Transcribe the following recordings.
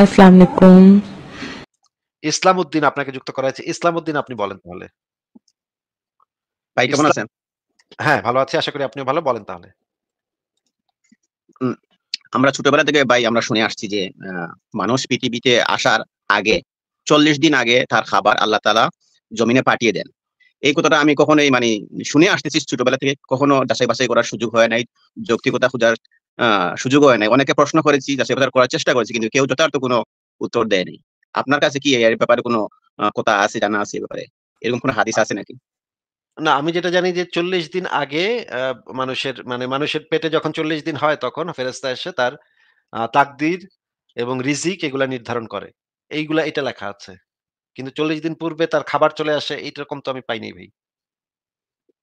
ইসলাম উদ্দিন আপনাকে যুক্ত করা হয়েছে ইসলাম উদ্দিন আপনি বলেন তাহলে ভাই কেমন আছেন হ্যাঁ ভালো আছি আশা করি আপনিও ভালো বলেন তাহলে আমরা ছোটবেলা থেকে ভাই আমরা শুনে আসছি যে মানুষ পৃথিবীতে আসার আগে চল্লিশ দিন আগে তার খাবার আল্লাহ তালা জমিনে পাঠিয়ে দেন এই কথাটা আমি কখনোই মানে শুনে আসতেছি ছোটবেলা থেকে কখনো যাচাই বাছাই করার সুযোগ হয় নাই যৌক্তিকতা খোঁজার সুযোগ হয় নাই অনেকে প্রশ্ন করেছি যা করার চেষ্টা করেছি কিন্তু কেউ যথার্থ কোনো উত্তর দেয়নি আপনার কাছে কি এর ব্যাপারে কোনো কথা আছে জানা আছে এবারে এরকম কোনো হাদিস আছে নাকি না আমি যেটা জানি যে চল্লিশ দিন আগে মানুষের মানে মানুষের পেটে যখন চল্লিশ দিন হয় তখন ফেরস্তা এসে তার তাকদির এবং রিজিক এগুলা নির্ধারণ করে এইগুলা এটা লেখা আছে কিন্তু চল্লিশ দিন পূর্বে তার খাবার চলে আসে এইরকম তো আমি পাইনি ভাই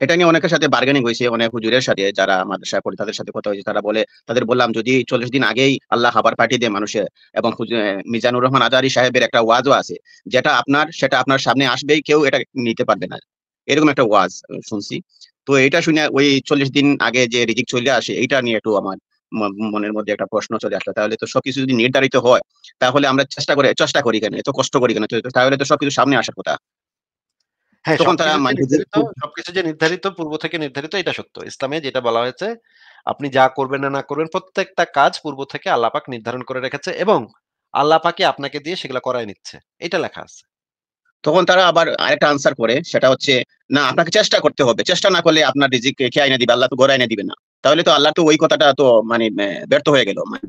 এটা নিয়ে অনেকের সাথে বার্গেনিং হয়েছে অনেক হুজুরের সাথে যারা আমাদের পড়ে তাদের সাথে কথা হয়েছে তারা বলে তাদের বললাম যদি চল্লিশ দিন আগেই আল্লাহ খাবার পাঠিয়ে দেয় মানুষের এবং মিজানুর রহমান আজারি সাহেবের একটা ওয়াজও আছে যেটা আপনার সেটা আপনার সামনে আসবেই কেউ এটা নিতে পারবে না এরকম একটা ওয়াজ শুনছি তো এটা শুনে ওই চল্লিশ দিন আগে যে রিজিক চলে আসে এটা নিয়ে একটু আমার মনের মধ্যে একটা প্রশ্ন চলে আসলো তাহলে তো সবকিছু যদি নির্ধারিত হয় তাহলে আমরা চেষ্টা করে চেষ্টা করি কেন এত কষ্ট করি কেন তাহলে তো সবকিছু সামনে আসার কথা হ্যাঁ, তখন তারা সবকিছু যে মানে নির্ধারিত পূর্ব থেকে নির্ধারিত এটা সত্য ইসলামে যেটা বলা হয়েছে আপনি যা করবেন না না করবেন প্রত্যেকটা কাজ পূর্ব থেকে আল্লাপাক নির্ধারণ করে রেখেছে এবং আল্লাপাকে আপনাকে দিয়ে সেগুলো করাই নিচ্ছে এটা লেখা আছে তখন তারা আবার আরেকটা আনসার করে সেটা হচ্ছে না আপনাকে চেষ্টা করতে হবে চেষ্টা না করলে আপনার রিজিক কে আইনে দিবে আল্লাহ তো গড়ে এনে দিবে না তাহলে তো আল্লাহ তো ওই কথাটা তো মানে ব্যর্থ হয়ে গেল মানে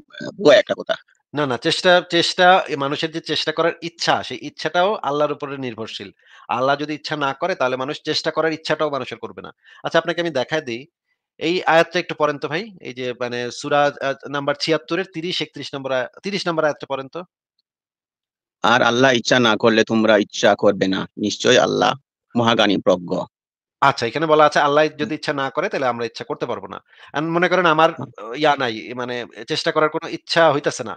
একটা কথা না না চেষ্টা চেষ্টা মানুষের যে চেষ্টা করার ইচ্ছা সেই ইচ্ছাটাও আল্লাহর উপরে নির্ভরশীল আল্লাহ যদি ইচ্ছা না করে তাহলে মানুষ চেষ্টা করার ইচ্ছাটাও মানুষের করবে না আচ্ছা আপনাকে আমি দেখাই দিই এই আয়াতটা একটু পড়েন তো ভাই এই যে মানে সুরা নাম্বার ছিয়াত্তরের তিরিশ একত্রিশ নম্বর তিরিশ নম্বর আয়াতটা পড়েন তো আর আল্লাহ ইচ্ছা না করলে তোমরা ইচ্ছা করবে না নিশ্চয় আল্লাহ মহাগানী প্রজ্ঞ আচ্ছা এখানে বলা আছে আল্লাহ যদি ইচ্ছা না করে তাহলে আমরা ইচ্ছা করতে পারবো না মনে করেন আমার ইয়া নাই মানে চেষ্টা করার কোনো ইচ্ছা হইতেছে না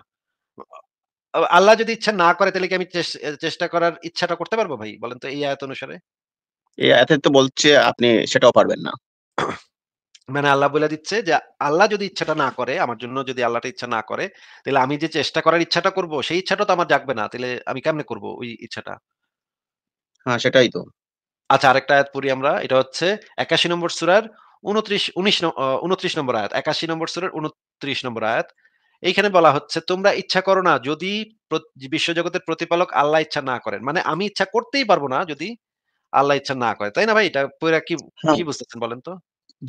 আল্লাহ যদি ইচ্ছা না করে তাহলে কি আমি চেষ্টা করার ইচ্ছাটা করতে পারবো ভাই বলেন তো এই আয়াত অনুসারে এই আয়াতে তো বলছে আপনি সেটাও পারবেন না মানে আল্লাহ বলে দিচ্ছে যে আল্লাহ যদি ইচ্ছাটা না করে আমার জন্য যদি আল্লাহটা ইচ্ছা না করে তাহলে আমি যে চেষ্টা করার ইচ্ছাটা করব সেই ইচ্ছাটা তো আমার জাগবে না তাহলে আমি কেমনে করব ওই ইচ্ছাটা হ্যাঁ সেটাই তো আচ্ছা আরেকটা আয়াত পড়ি আমরা এটা হচ্ছে একাশি নম্বর সুরার উনত্রিশ উনিশ উনত্রিশ নম্বর আয়াত একাশি নম্বর সুরার উনত্রিশ নম্বর আয়াত এইখানে বলা হচ্ছে তোমরা ইচ্ছা করো না যদি বিশ্বজগতের প্রতিপালক আল্লাহ ইচ্ছা না করেন মানে আমি ইচ্ছা করতেই পারবো না যদি আল্লাহ ইচ্ছা না করে তাই না ভাই এটা পুরা কি হ্যাঁ। কি বুঝতেছেন বলেন তো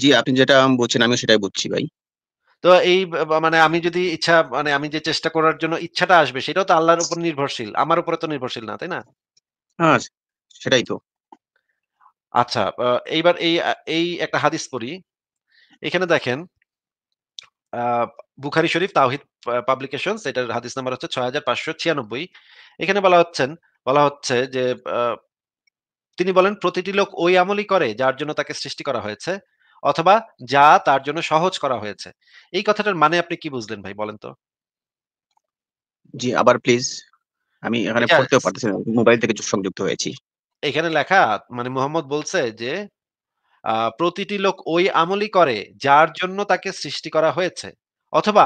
জি আপনি যেটা বলছেন আমি সেটাই বুঝছি ভাই তো এই মানে আমি যদি ইচ্ছা মানে আমি যে চেষ্টা করার জন্য ইচ্ছাটা আসবে সেটাও তো আল্লাহর উপর নির্ভরশীল আমার উপরে তো নির্ভরশীল না তাই না হ্যাঁ সেটাই তো আচ্ছা এইবার এই এই একটা হাদিস পড়ি এখানে দেখেন বুখারি শরীফ তাওহিদ পাবলিকেশন এটার হাদিস নাম্বার হচ্ছে ছয় হাজার পাঁচশো ছিয়ানব্বই এখানে বলা হচ্ছেন বলা হচ্ছে যে তিনি বলেন প্রতিটি লোক ওই আমলই করে যার জন্য তাকে সৃষ্টি করা হয়েছে অথবা যা তার জন্য সহজ করা হয়েছে এই কথাটার মানে আপনি কি বুঝলেন ভাই বলেন তো জি আবার প্লিজ আমি এখানে পড়তেও পারতেছি মোবাইল থেকে সংযুক্ত হয়েছি এখানে লেখা মানে মোহাম্মদ বলছে যে প্রতিটি লোক ওই আমলি করে যার জন্য তাকে সৃষ্টি করা হয়েছে অথবা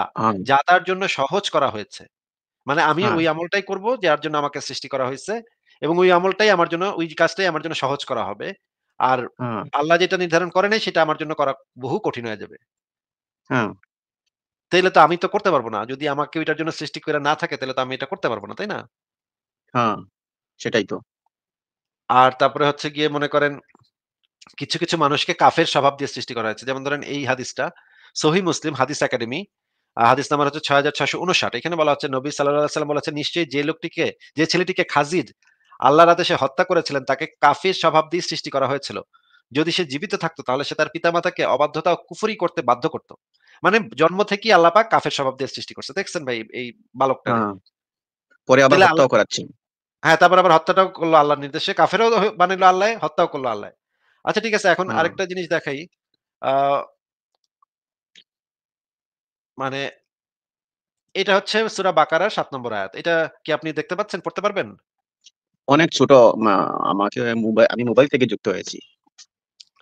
যা তার জন্য সহজ করা হয়েছে মানে আমি হ্যাঁ। ওই আমলটাই করব যার জন্য আমাকে সৃষ্টি করা হয়েছে এবং ওই আমলটাই আমার জন্য ওই কাজটাই আমার জন্য সহজ করা হবে আর হ্যাঁ। আল্লাহ যেটা নির্ধারণ করে নাই সেটা আমার জন্য করা বহু কঠিন হয়ে যাবে হ্যাঁ। তাইলে তো আমি তো করতে পারবো না যদি আমাকে ওইটার জন্য সৃষ্টি করে না থাকে তাহলে তো আমি এটা করতে পারবো না তাই না সেটাই তো আর তারপরে হচ্ছে গিয়ে মনে করেন কিছু কিছু মানুষকে কাফের স্বভাব দিয়ে সৃষ্টি করা হয়েছে যেমন ধরেন এই হাদিসটা সহি মুসলিম হাদিস একাডেমি হাদিস নাম্বার হচ্ছে ছয় হাজার ছয়শো উনষাট এখানে বলা হচ্ছে নবী সাল্লাহ সাল্লাম বলা হচ্ছে নিশ্চয়ই যে লোকটিকে যে ছেলেটিকে খাজিদ আল্লাহর আদেশে হত্যা করেছিলেন তাকে কাফির স্বভাব দিয়ে সৃষ্টি করা হয়েছিল যদি সে জীবিত থাকতো তাহলে সে তার পিতামাতাকে অবাধ্যতা কুফুরি করতে বাধ্য করত মানে জন্ম থেকেই পাক কাফের স্বভাব দিয়ে সৃষ্টি করছে দেখছেন ভাই এই বালকটা হ্যাঁ। পরে আবার হত্যাও করাচ্ছেন হ্যাঁ তারপর আবার হত্যাটাও করলো আল্লাহর নির্দেশে কাফেরও বানিল আল্লাহ হত্যাও করলো আল্লাহ আচ্ছা ঠিক আছে এখন আরেকটা জিনিস দেখাই মানে এটা হচ্ছে সুরা বাকারার সাত নম্বর আয়াত এটা কি আপনি দেখতে পাচ্ছেন পড়তে পারবেন অনেক ছোট আমাকে মোবাইল আমি মোবাইল থেকে যুক্ত হয়েছি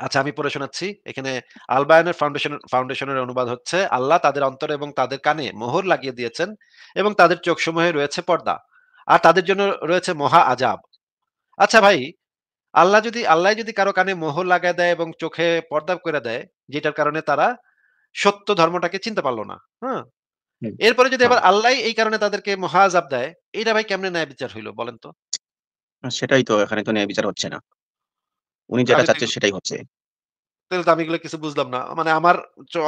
আচ্ছা আমি পড়ে শোনাচ্ছি এখানে আলবায়নের ফাউন্ডেশন ফাউন্ডেশনের অনুবাদ হচ্ছে আল্লাহ তাদের অন্তর এবং তাদের কানে মোহর লাগিয়ে দিয়েছেন এবং তাদের চোখসমূহে রয়েছে পর্দা আর তাদের জন্য রয়েছে মহা আজাব আচ্ছা ভাই আল্লাহ যদি আল্লাহ যদি কারো কানে মোহর লাগায় দেয় এবং চোখে পর্দা করে দেয় যেটার কারণে তারা সত্য ধর্মটাকে চিনতে পারলো না হ্যাঁ এরপরে যদি আবার হ্যাঁ। আল্লাহ এই কারণে তাদেরকে মহাজাব দেয় এটা ভাই কেমনে ন্যায় বিচার হইলো বলেন তো সেটাই তো এখানে তো ন্যায় বিচার হচ্ছে না উনি যেটা চাচ্ছে সেটাই হচ্ছে তাহলে তো আমি এগুলো কিছু বুঝলাম না মানে আমার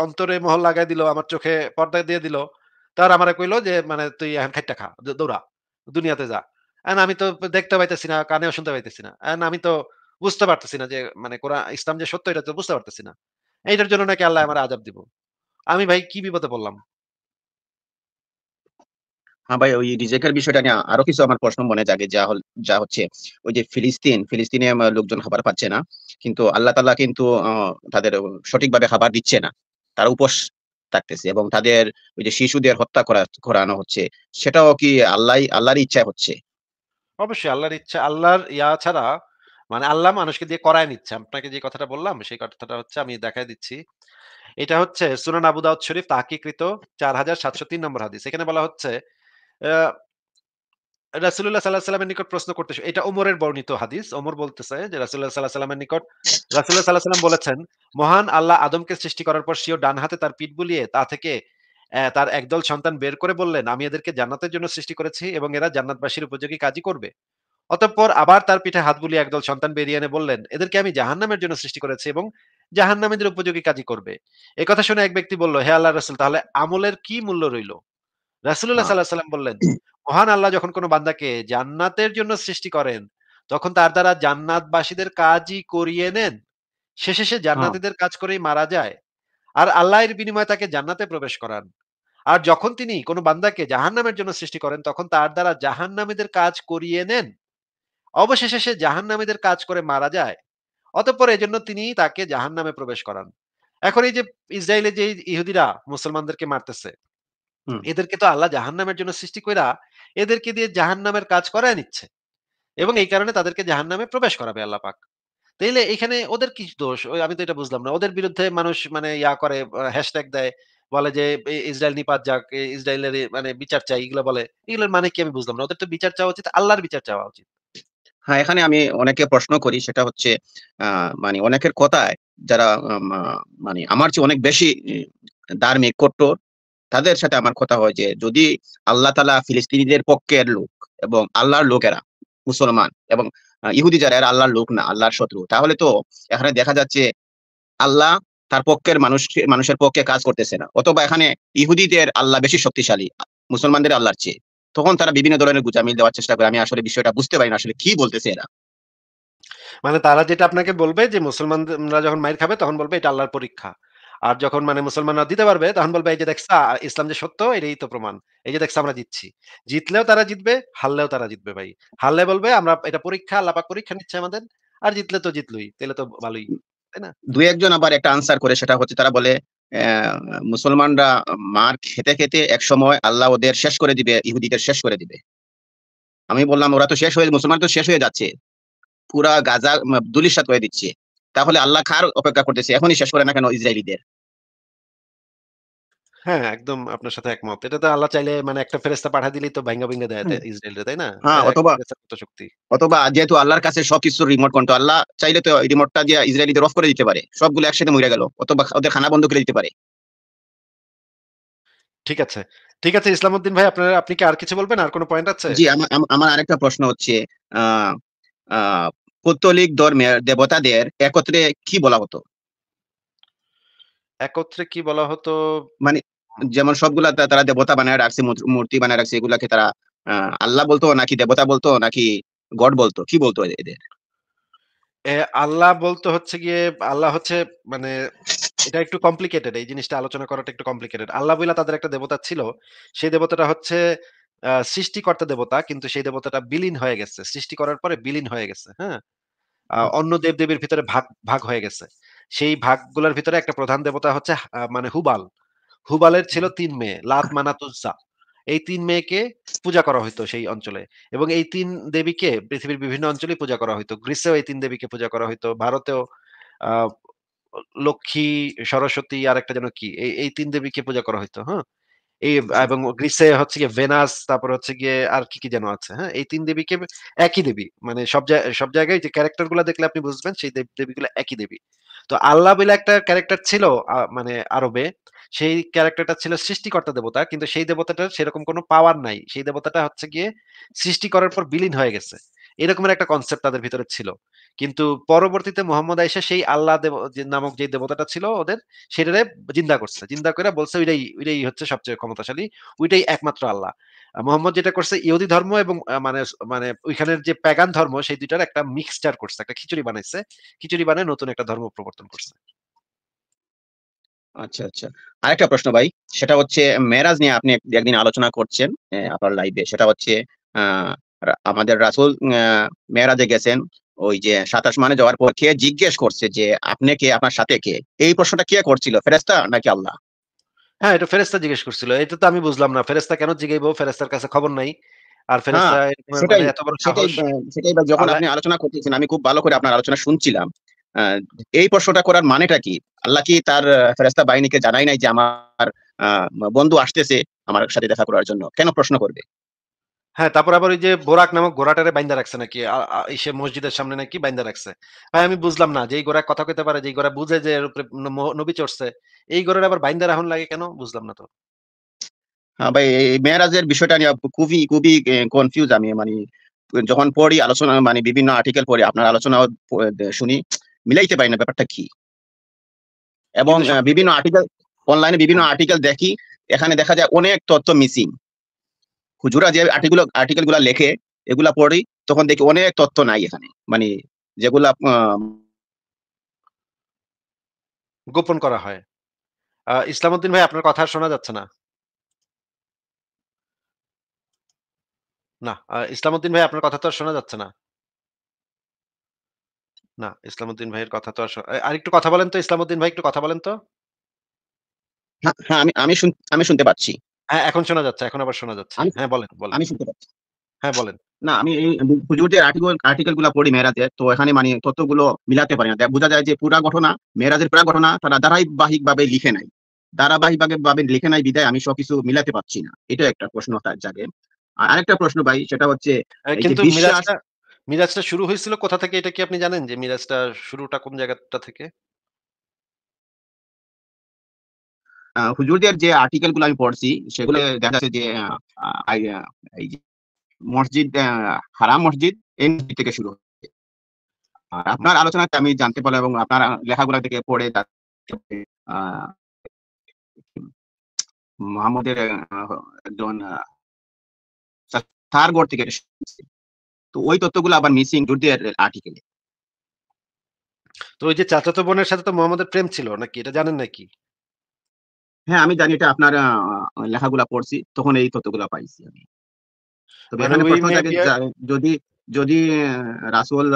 অন্তরে মহল লাগাই দিল আমার চোখে পর্দা দিয়ে দিল তার আমারে কইলো যে মানে তুই এখন খাইটা খা দৌড়া দুনিয়াতে যা আর আমি তো দেখতে পাইতেছি না কানেও শুনতে পাইতেছি না আর আমি তো বুঝতে পারতেছি না যে মানে কোরআন ইসলাম যে সত্য এটা তো বুঝতে পারতেছি না এইটার জন্য নাকি আল্লাহ আমার আজাব দিব আমি ভাই কি বিপদে পড়লাম হ্যাঁ ভাই ওই রিজেকের বিষয়টা নিয়ে আরো কিছু আমার প্রশ্ন মনে জাগে যা যা হচ্ছে ওই যে ফিলিস্তিন ফিলিস্তিনে লোকজন খাবার পাচ্ছে না কিন্তু আল্লাহ তাআলা কিন্তু তাদের সঠিকভাবে খাবার দিচ্ছে না তারা উপোস থাকতেছে এবং তাদের ওই যে শিশুদের হত্যা করা করানো হচ্ছে সেটাও কি আল্লাহ আল্লাহর ইচ্ছা হচ্ছে অবশ্যই আল্লাহর ইচ্ছা আল্লাহর ইয়া ছাড়া মানে আল্লাহ মানুষকে দিয়ে করায় নিচ্ছে আপনাকে যে কথাটা বললাম সেই কথাটা হচ্ছে আমি দেখাই দিচ্ছি এটা হচ্ছে সুনান আবু দাউদ শরীফ তাহকিকৃত চার হাজার সাতশো তিন নম্বর হাদিস এখানে বলা হচ্ছে রাসুল্লাহ সাল্লাহ সাল্লামের নিকট প্রশ্ন করতে এটা ওমরের বর্ণিত হাদিস ওমর বলতেছে যে রাসুল্লাহ সাল্লাহ সাল্লামের নিকট রাসুল্লাহ সাল্লাহ সাল্লাম বলেছেন মহান আল্লাহ আদমকে সৃষ্টি করার পর সিও ডান হাতে তার পিঠ বুলিয়ে তা থেকে তার একদল সন্তান বের করে বললেন আমি এদেরকে জান্নাতের জন্য সৃষ্টি করেছি এবং এরা জান্নাতবাসীর উপযোগী কাজই করবে অতঃপর আবার তার পিঠে হাত বুলিয়ে একদল সন্তান বেরিয়ে এনে বললেন এদেরকে আমি জাহান্নামের জন্য সৃষ্টি করেছি এবং জাহান্নামীদের উপযোগী কাজই করবে এই কথা শুনে এক ব্যক্তি বলল হে আল্লাহ রাসুল তাহলে আমলের কি মূল্য রইল রাসুল্লাহ সাল্লাহ সাল্লাম বললেন মহান আল্লাহ যখন কোনো বান্দাকে জান্নাতের জন্য সৃষ্টি করেন তখন তার দ্বারা জান্নাতবাসীদের কাজই করিয়ে নেন শেষে সে হ্যাঁ। জান্নাতিদের কাজ করেই মারা যায় আর আল্লাহর বিনিময়ে তাকে জান্নাতে প্রবেশ করান আর যখন তিনি কোনো বান্দাকে জাহান নামের জন্য সৃষ্টি করেন তখন তার দ্বারা জাহান নামেদের কাজ করিয়ে নেন অবশেষে সে জাহান নামেদের কাজ করে মারা যায় অতঃপর এজন্য তিনি তাকে জাহান নামে প্রবেশ করান এখন এই যে ইসরায়েলে যে ইহুদিরা মুসলমানদেরকে মারতেছে এদেরকে তো আল্লাহ জাহান নামের জন্য সৃষ্টি করা এদেরকে দিয়ে জাহান নামের কাজ করায় নিচ্ছে এবং এই কারণে তাদেরকে জাহান নামে প্রবেশ করাবে আল্লাহ পাক তাইলে এখানে ওদের কি দোষ আমি তো এটা বুঝলাম না ওদের বিরুদ্ধে মানুষ মানে ইয়া করে হ্যাশট্যাগ দেয় বলে যে ইসরায়েল নিপাত যাক ইসরায়েলের মানে বিচার চাই এগুলো বলে এগুলোর মানে কি আমি বুঝলাম না ওদের তো বিচার চাওয়া উচিত আল্লাহর বিচার চাওয়া উচিত হ্যাঁ এখানে আমি অনেকে প্রশ্ন করি সেটা হচ্ছে মানে অনেকের কথায় যারা মানে আমার চেয়ে অনেক বেশি ধার্মিক কট্টর তাদের সাথে আমার কথা হয় যে যদি আল্লাহ তালা ফিলিস্তিনিদের পক্ষের লোক এবং আল্লাহর লোকেরা মুসলমান এবং ইহুদি যারা এরা আল্লাহর লোক না আল্লাহর শত্রু তাহলে তো এখানে দেখা যাচ্ছে আল্লাহ তার পক্ষের মানুষ মানুষের পক্ষে কাজ করতেছে না অথবা এখানে ইহুদিদের আল্লাহ বেশি শক্তিশালী মুসলমানদের আল্লাহর চেয়ে তখন তারা বিভিন্ন ধরনের গুজামিল দেওয়ার চেষ্টা করে আমি আসলে বিষয়টা বুঝতে পারি না আসলে কি বলতেছে এরা মানে তারা যেটা আপনাকে বলবে যে মুসলমানরা যখন মায়ের খাবে তখন বলবে এটা আল্লাহর পরীক্ষা আর যখন মানে মুসলমানরা দিতে পারবে তখন বলবে এই যে দেখছা ইসলাম যে সত্য এটাই তো প্রমাণ এই যে দেখছা আমরা জিতছি জিতলেও তারা জিতবে হারলেও তারা জিতবে ভাই হারলে বলবে আমরা এটা পরীক্ষা আল্লাপাক পরীক্ষা নিচ্ছে আমাদের আর জিতলে তো জিতলুই তাহলে তো ভালোই তাই না দুই একজন আবার একটা আনসার করে সেটা হচ্ছে তারা বলে মুসলমানরা মার খেতে খেতে এক সময় আল্লাহ ওদের শেষ করে দিবে ইহুদিদের শেষ করে দিবে আমি বললাম ওরা তো শেষ হয়ে মুসলমান তো শেষ হয়ে যাচ্ছে পুরা গাজা দুলিশাত করে দিচ্ছে তাহলে আল্লাহ খার অপেক্ষা করতেছে এখনই শেষ করে না কেন ইসরায়েলিদের হ্যাঁ, হ্যাঁ একদম আপনার সাথে একমত এটা তো আল্লাহ চাইলে মানে একটা ফেরেস্তা পাঠা দিলেই তো ভাঙ্গা ভেঙ্গা দেয় ইসরায়েল তাই না হ্যাঁ অথবা শক্তি অথবা যেহেতু আল্লাহর কাছে কিছু রিমোট কন্ট্রোল আল্লাহ চাইলে তো রিমোটটা দিয়ে ইসরায়েলিদের অফ করে দিতে পারে সবগুলো একসাথে মরে গেল অথবা ওদের খানা বন্ধ করে দিতে পারে ঠিক আছে ঠিক আছে উদ্দিন ভাই আপনার আপনি কি আর কিছু বলবেন আর কোনো পয়েন্ট আছে জি আমার আরেকটা প্রশ্ন হচ্ছে পৌত্তলিক ধর্মের দেবতাদের একত্রে কি বলা হতো একত্রে কি বলা হতো মানে যেমন সবগুলা তারা দেবতা বানায় রাখছে মূর্তি বানায় রাখছে এগুলাকে তারা আল্লাহ বলতো নাকি দেবতা বলতো নাকি গড বলতো কি বলতো এদের আল্লাহ বলতো হচ্ছে গিয়ে আল্লাহ হচ্ছে মানে এটা একটু কমপ্লিকেটেড এই জিনিসটা আলোচনা করাটা একটু কমপ্লিকেটেড আল্লাহ বইলা তাদের একটা দেবতা ছিল সেই দেবতাটা হচ্ছে সৃষ্টিকর্তা দেবতা কিন্তু সেই দেবতাটা বিলীন হয়ে গেছে সৃষ্টি করার পরে বিলীন হয়ে গেছে হ্যাঁ অন্য দেবদেবীর ভিতরে ভাগ ভাগ হয়ে গেছে সেই ভাগগুলোর ভিতরে একটা প্রধান দেবতা হচ্ছে মানে হুবাল হুবালের ছিল তিন মেয়ে লাত মানাতুজ্জা এই তিন মেয়েকে পূজা করা হইতো সেই অঞ্চলে এবং এই তিন দেবীকে পৃথিবীর বিভিন্ন অঞ্চলে পূজা করা হইতো গ্রীসেও এই তিন দেবীকে পূজা করা হইতো ভারতেও লক্ষ্মী সরস্বতী আর একটা যেন কি এই তিন দেবীকে পূজা করা হইতো হ্যাঁ এই এবং গ্রীসে হচ্ছে গিয়ে ভেনাস তারপর হচ্ছে গিয়ে আর কি কি যেন আছে হ্যাঁ এই তিন দেবীকে একই দেবী মানে সব সব জায়গায় যে ক্যারেক্টার গুলা দেখলে আপনি বুঝবেন সেই দেবীগুলো একই দেবী তো আল্লাহ বলে একটা ক্যারেক্টার ছিল মানে আরবে সেই ক্যারেক্টারটা ছিল সৃষ্টিকর্তা দেবতা কিন্তু সেই দেবতাটার সেরকম কোনো পাওয়ার নাই সেই দেবতাটা হচ্ছে গিয়ে সৃষ্টি করার পর বিলীন হয়ে গেছে এরকমের একটা কনসেপ্ট তাদের ভিতরে ছিল কিন্তু পরবর্তীতে মোহাম্মদ আয়েশা সেই আল্লাহ দেব নামক যে দেবতাটা ছিল ওদের সেটারে জিন্দা করছে জিন্দা করে বলছে ওইটাই ওইটাই হচ্ছে সবচেয়ে ক্ষমতাশালী ওইটাই একমাত্র আল্লাহ মোহাম্মদ যেটা করছে ইহুদি ধর্ম এবং মানে মানে ওইখানের যে প্যাগান ধর্ম সেই দুইটার একটা মিক্সচার করছে একটা খিচুড়ি বানাইছে খিচুড়ি বানায় নতুন একটা ধর্ম প্রবর্তন করছে আচ্ছা আচ্ছা আরেকটা প্রশ্ন ভাই সেটা হচ্ছে মেরাজ নিয়ে আপনি একদিন আলোচনা করছেন আপনার লাইভে সেটা হচ্ছে আমাদের রাসুল মেরাজে গেছেন ওই যে সাতাশ মানে যাওয়ার পর কে জিজ্ঞেস করছে যে আপনি কে আপনার সাথে কে এই প্রশ্নটা কে করছিল ফেরেস্তা নাকি আল্লাহ হ্যাঁ এটা ফেরেস্তা জিজ্ঞেস করছিল এটা তো আমি বুঝলাম না ফেরেস্তা কেন জিগাইবো ফেরেস্তার কাছে খবর নাই আর ফেরেস্তা হ্যাঁ, সেটাই সেটাই যখন আপনি আলোচনা করতেছেন আমি খুব ভালো করে আপনার আলোচনা শুনছিলাম এই প্রশ্নটা করার মানেটা কি আল্লাহ কি তার ফেরেস্তা বাহিনীকে জানাই নাই যে আমার বন্ধু আসতেছে আমার সাথে দেখা করার জন্য কেন প্রশ্ন করবে হ্যাঁ তারপর আবার ওই যে বোরাক নামক ঘোড়াটারে বাইন্দা রাখছে নাকি সে মসজিদের সামনে নাকি বাইন্দা রাখছে ভাই আমি বুঝলাম না যে এই ঘোড়া কথা কইতে পারে যে এই ঘোড়া বুঝে যে এর উপরে নবী চড়ছে এই ঘোড়ার আবার বাইন্দা রাখুন লাগে কেন বুঝলাম না তো হ্যাঁ ভাই এই মেয়েরাজের বিষয়টা নিয়ে খুবই খুবই কনফিউজ আমি মানে যখন পড়ি আলোচনা মানে বিভিন্ন আর্টিকেল পড়ি আপনার আলোচনা শুনি মিলাইতে পারি না ব্যাপারটা কি এবং বিভিন্ন আর্টিকেল অনলাইনে বিভিন্ন আর্টিকেল দেখি এখানে দেখা যায় অনেক তথ্য মিসিং হুজুরা যে আর্টিকেল আর্টিকেল গুলা লেখে এগুলা পড়ি তখন দেখি অনেক তথ্য নাই এখানে মানে যেগুলা গোপন করা হয় ইসলামউদ্দিন ভাই আপনার কথা শোনা যাচ্ছে না না ইসলামউদ্দিন ভাই আপনার কথা তো শোনা যাচ্ছে না না ইসলামউদ্দিন ভাইয়ের কথা তো আর একটু কথা বলেন তো ইসলামউদ্দিন ভাই একটু কথা বলেন তো হ্যাঁ, হ্যাঁ, আমি আমি আমি শুনতে পাচ্ছি হ্যাঁ এখন শোনা যাচ্ছে এখন আবার শোনা যাচ্ছে হ্যাঁ বলেন বলেন আমি শুনতে পাচ্ছি হ্যাঁ বলেন না আমি এই আর্টিকেল গুলা পড়ি মেয়েরাজের তো এখানে মানে তথ্যগুলো মিলাতে পারি না বোঝা যায় যে পুরা ঘটনা মেয়েরাজের পুরা ঘটনা তারা ধারাবাহিক ভাবে লিখে নাই ধারাবাহিক ভাবে লিখে নাই বিদায় আমি সবকিছু মিলাতে পারছি না এটা একটা প্রশ্ন তার জাগে আরেকটা প্রশ্ন ভাই সেটা হচ্ছে কিন্তু মিরাজটা শুরু হয়েছিল কোথা থেকে এটা কি আপনি জানেন যে মিরাজটা শুরুটা কোন জায়গাটা থেকে হুজুরদের যে আর্টিকেল গুলো আমি পড়ছি সেগুলো দেখা যাচ্ছে যে মসজিদ হারাম মসজিদ এই থেকে শুরু আর আপনার আলোচনা আমি জানতে পারলাম এবং আপনার লেখাগুলো থেকে পড়ে মোহাম্মদের একজন তার থেকে তো ওই তথ্যগুলো আবার মিসিং জুরদের আর্টিকেলে তো ওই যে চাচাতো বোনের সাথে তো মোহাম্মদের প্রেম ছিল নাকি এটা জানেন নাকি হ্যাঁ আমি জানি এটা আপনার লেখাগুলা পড়ছি তখন এই তথ্যগুলো পাইছি আমি তবে মানে এখানে প্রশ্ন থাকে যদি যদি রাসুল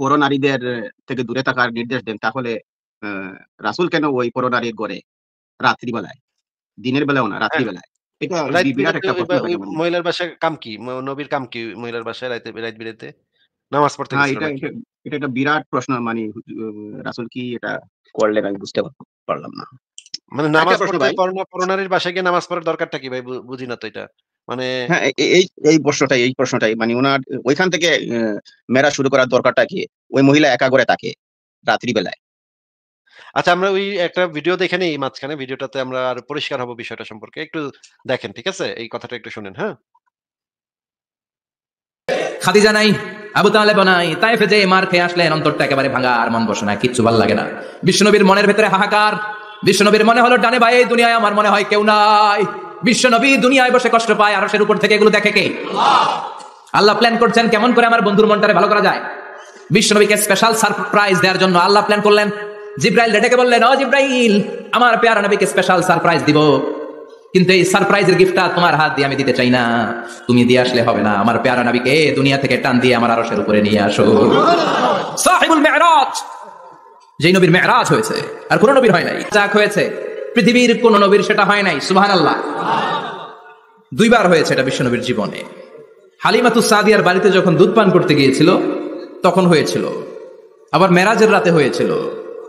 পরনারীদের থেকে দূরে থাকার নির্দেশ দেন তাহলে রাসুল কেন ওই পরনারীর গড়ে রাত্রিবেলায় দিনের বেলাও না হ্যাঁ। রাত্রিবেলায় হ্যাঁ, মানে। মহিলার বাসায় কাম কি নবীর কাম কি মহিলার বাসায় রাইতে রাইত বিরাতে নামাজ পড়তে হ্যাঁ, এটা এটা একটা বিরাট প্রশ্ন মানে রাসুল কি এটা করলেন আমি বুঝতে পারলাম না মানে নামাজ পড়তে করোনা করোনারির বাসায় গিয়ে নামাজ পড়ার দরকারটা কি ভাই বুঝি না তো এটা মানে হ্যাঁ এই এই প্রশ্নটাই এই প্রশ্নটাই মানে ওনার ওইখান থেকে মেরা শুরু করার দরকারটা কি ওই মহিলা একা করে থাকে রাত্রিবেলায় আচ্ছা আমরা ওই একটা ভিডিও দেখে নেই মাঝখানে ভিডিওটাতে আমরা আর পরিষ্কার হব বিষয়টা সম্পর্কে একটু দেখেন ঠিক আছে এই কথাটা একটু শুনেন হ্যাঁ খাদিজা নাই আবু তালেব নাই তাইফে যে মার খেয়ে আসলেন অন্তরটা একেবারে ভাঙা আর মন বসে না কিচ্ছু ভাল লাগে না মনের ভেতরে হাহাকার মনে হলো ডানে ভাই এই দুনিয়ায় আমার মনে হয় কেউ নাই বিশ্বনবী দুনিয়ায় বসে কষ্ট পায় আর সের উপর থেকে এগুলো দেখে কে আল্লাহ প্ল্যান করছেন কেমন করে আমার বন্ধুর মনটারে ভালো করা যায় বিশ্বনবীকে স্পেশাল সারপ্রাইজ দেওয়ার জন্য আল্লাহ প্ল্যান করলেন জিব্রাইল ডেকে বললেন ও জিব্রাইল আমার পেয়ারা নবীকে স্পেশাল সারপ্রাইজ দিব কিন্তু এই সারপ্রাইজের গিফটটা তোমার হাত দিয়ে আমি দিতে চাই না তুমি দিয়ে আসলে হবে না আমার পেয়ারা নবীকে দুনিয়া থেকে টান দিয়ে আমার আরশের উপরে নিয়ে আসো সাহিবুল মেহরাজ যেই নবীর মেহরাজ হয়েছে আর কোন নবীর হয় নাই যাক হয়েছে পৃথিবীর কোন নবীর সেটা হয় নাই সুহান আল্লাহ দুইবার হয়েছে এটা বিশ্ব নবীর জীবনে হালিমাতু সাদিয়ার বাড়িতে যখন দুধ পান করতে গিয়েছিল তখন হয়েছিল আবার মেরাজের রাতে হয়েছিল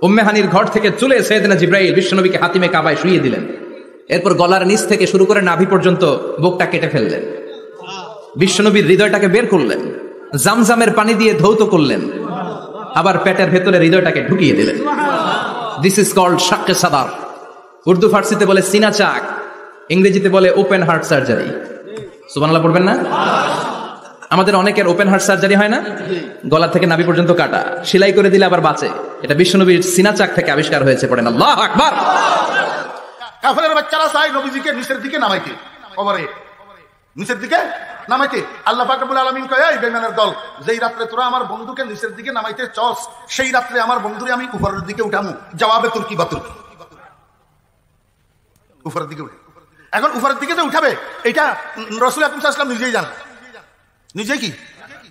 উম্মেহানির ঘর থেকে চলে সৈয়দিনা জিব্রাইল বিশ্বনবীকে হাতিমে কাবায় শুয়ে দিলেন এরপর গলার নিচ থেকে শুরু করে নাভি পর্যন্ত বুকটা কেটে ফেললেন বিশ্বনবীর হৃদয়টাকে বের করলেন জামজামের পানি দিয়ে ধৌত করলেন আবার পেটের ভেতরে হৃদয়টাকে ঢুকিয়ে দিলেন দিস ইজ কল্ড শাক্কে সাদার উর্দু ফার্সিতে বলে সিনা চাক ইংরেজিতে বলে ওপেন হার্ট সার্জারি সুবান পড়বেন না আমাদের অনেকের ওপেন হার্ট সার্জারি হয় না গলা থেকে নাবি পর্যন্ত কাটা সেলাই করে দিলে আবার বাঁচে এটা বিশ্বনবীর চাক থেকে আবিষ্কার হয়েছে পড়েন আল্লাহ বাচ্চারা চাই নবীজিকে নিচের দিকে নামাইতে নিচের দিকে নামাইতে আল্লাহ আলমিন কয় বেমানের দল যেই রাত্রে তোরা আমার বন্ধুকে নিচের দিকে নামাইতে চস সেই রাত্রে আমার বন্ধুরে আমি উপরের দিকে উঠামু জবাবে তুর্কি বা তুর্কি উপরের দিকে উঠে এখন উপরের দিকে যে উঠাবে এটা রসুল আকরম সাহা নিজেই জানা নিজে কি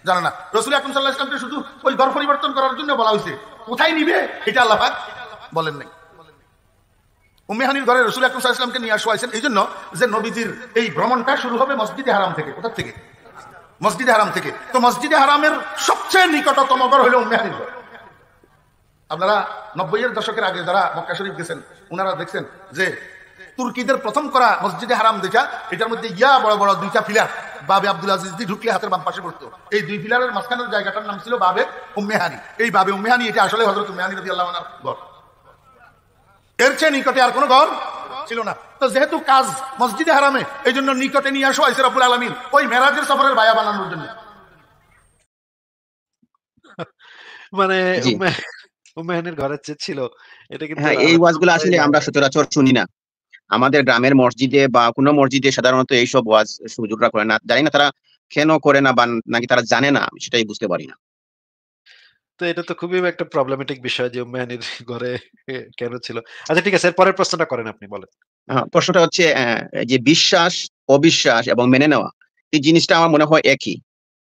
জানে না রসুল আকরম সাল্লাহ ইসলামকে শুধু ওই ঘর পরিবর্তন করার জন্য বলা হয়েছে কোথায় নিবে এটা আল্লাহাক বলেন নাই উমেহানির ঘরে রসুল আকরম সাল্লাহ ইসলামকে নিয়ে আসা হয়েছেন এই জন্য যে নবীজির এই ভ্রমণটা শুরু হবে মসজিদে হারাম থেকে কোথার থেকে মসজিদে হারাম থেকে তো মসজিদে হারামের সবচেয়ে নিকটতম ঘর হলো উমেহানির ঘর আপনারা নব্বই এর দশকের আগে যারা মক্কা শরীফ গেছেন ওনারা দেখছেন যে তুর্কিদের প্রথম করা মসজিদে হারাম দেখা এটার মধ্যে ইয়া বড় বড় দুইটা ফিলার বাবে আব্দুল আজিজ দিয়ে ঢুকলে হাতের বাম পাশে পড়তো এই দুই পিলারের মাঝখানের জায়গাটার নাম ছিল বাবে উম্মেহানি এই বাবে উম্মেহানি এটা আসলে হজরত উম্মেহানি রবি আল্লাহ ঘর এর চেয়ে নিকটে আর কোনো ঘর ছিল না তো যেহেতু কাজ মসজিদে হারামে এই জন্য নিকটে নিয়ে আসো আইসের আব্বুল আলমিন ওই মেরাজের সফরের বায়া বানানোর জন্য মানে উম্মেহানির ঘরের চেয়ে ছিল এটা কিন্তু হ্যাঁ, এই ওয়াজগুলো আসলে আমরা সচরাচর শুনি না আমাদের গ্রামের মসজিদে বা কোনো মসজিদে সাধারণত এইসব ওয়াজ সুযোগরা করে না জানি না তারা কেন করে না বা নাকি তারা জানে না সেটাই বুঝতে পারি না তো এটা তো খুবই একটা প্রবলেমেটিক বিষয় যে মেহানির ঘরে কেন ছিল আচ্ছা ঠিক আছে পরের প্রশ্নটা করেন আপনি বলেন হ্যাঁ, প্রশ্নটা হচ্ছে যে বিশ্বাস অবিশ্বাস এবং মেনে নেওয়া এই জিনিসটা আমার মনে হয় একই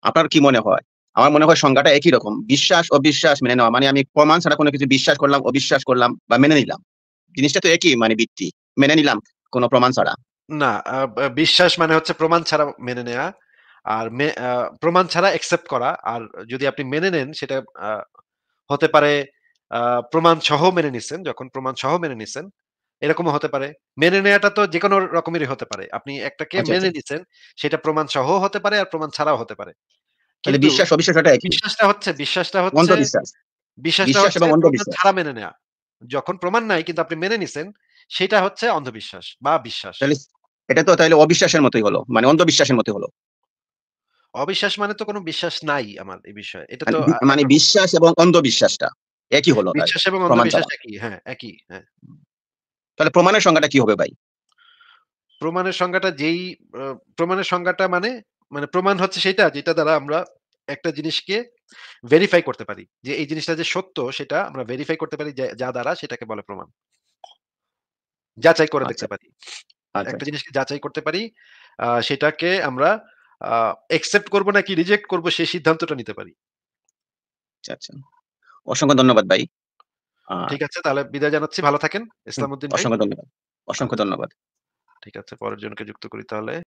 আপনার কি মনে হয় আমার মনে হয় সংজ্ঞাটা একই রকম বিশ্বাস অবিশ্বাস মেনে নেওয়া মানে আমি প্রমাণ ছাড়া কোনো কিছু বিশ্বাস করলাম অবিশ্বাস করলাম বা মেনে নিলাম জিনিসটা তো একই মানে ভিত্তি মেনে নিলাম কোনো প্রমাণ ছাড়া না বিশ্বাস মানে হচ্ছে প্রমাণ ছাড়া মেনে নেয়া আর প্রমাণ ছাড়া অ্যাকসেপ্ট করা আর যদি আপনি মেনে নেন সেটা হতে পারে প্রমাণ সহ মেনে নিছেন যখন প্রমাণ সহ মেনে নিছেন এরকমও হতে পারে মেনে নেওয়াটা তো যে কোনো রকমেরই হতে পারে আপনি একটাকে আচ্ছা, মেনে আচ্ছা। নিছেন সেটা প্রমাণ সহ হতে পারে আর প্রমাণ ছাড়াও হতে পারে তাহলে বিশ্বাস অবিশ্বাসটা বিশ্বাসটা হচ্ছে বিশ্বাসটা হচ্ছে বিশ্বাসটা হচ্ছে ছাড়া মেনে নেওয়া যখন প্রমাণ নাই কিন্তু আপনি মেনে নিছেন সেটা হচ্ছে অন্ধবিশ্বাস বা বিশ্বাস এটা তো তাহলে অবিশ্বাসের মতোই হলো মানে অন্ধবিশ্বাসের মতোই হলো অবিশ্বাস মানে তো কোনো বিশ্বাস নাই আমার এই বিষয়ে এটা মানে তো মানে বিশ্বাস এবং অন্ধবিশ্বাসটা একই হলো বিশ্বাস এবং অন্ধবিশ্বাস একই হ্যাঁ একই হ্যাঁ তাহলে প্রমাণের সংজ্ঞাটা কি হবে ভাই প্রমাণের সংজ্ঞাটা যেই প্রমাণের সংজ্ঞাটা মানে মানে প্রমাণ হচ্ছে সেটা যেটা দ্বারা আমরা একটা জিনিসকে ভেরিফাই করতে পারি যে এই জিনিসটা যে সত্য সেটা আমরা ভেরিফাই করতে পারি যা দ্বারা সেটাকে বলে প্রমাণ যাচাই করে দেখতে আচ্ছা। পারি আচ্ছা। একটা জিনিসকে যাচাই করতে পারি সেটাকে আমরা একসেপ্ট করব নাকি রিজেক্ট করব সেই সিদ্ধান্তটা নিতে পারি আচ্ছা, আচ্ছা। অসংখ্য ধন্যবাদ ভাই ঠিক আছে তাহলে বিদায় জানাচ্ছি ভালো থাকেন ইসলামউদ্দিন অসংখ্য ধন্যবাদ অসংখ্য ধন্যবাদ ঠিক আছে পরের জনকে যুক্ত করি তাহলে